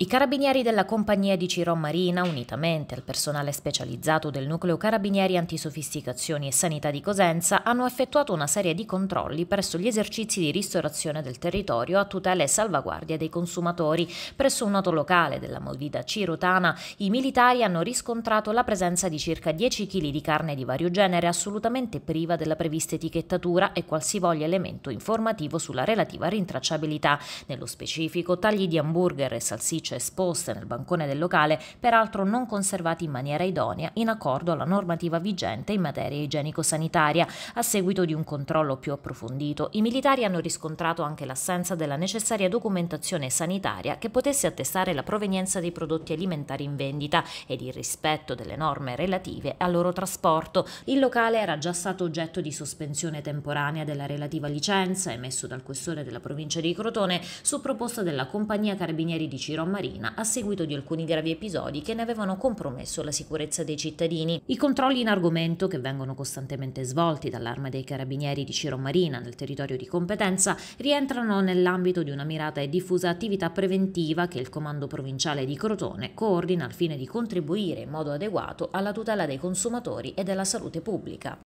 I carabinieri della compagnia di Ciron Marina, unitamente al personale specializzato del nucleo carabinieri antisofisticazioni e sanità di Cosenza, hanno effettuato una serie di controlli presso gli esercizi di ristorazione del territorio a tutela e salvaguardia dei consumatori. Presso un noto locale della movida cirotana, i militari hanno riscontrato la presenza di circa 10 kg di carne di vario genere assolutamente priva della prevista etichettatura e qualsivoglia elemento informativo sulla relativa rintracciabilità. Nello specifico, tagli di hamburger e salsicce pellicce esposte nel bancone del locale, peraltro non conservati in maniera idonea, in accordo alla normativa vigente in materia igienico-sanitaria. A seguito di un controllo più approfondito, i militari hanno riscontrato anche l'assenza della necessaria documentazione sanitaria che potesse attestare la provenienza dei prodotti alimentari in vendita ed il rispetto delle norme relative al loro trasporto. Il locale era già stato oggetto di sospensione temporanea della relativa licenza emesso dal questore della provincia di Crotone su proposta della compagnia Carabinieri di Ciroma Marina a seguito di alcuni gravi episodi che ne avevano compromesso la sicurezza dei cittadini. I controlli in argomento, che vengono costantemente svolti dall'arma dei carabinieri di Ciro Marina nel territorio di competenza, rientrano nell'ambito di una mirata e diffusa attività preventiva che il Comando Provinciale di Crotone coordina al fine di contribuire in modo adeguato alla tutela dei consumatori e della salute pubblica.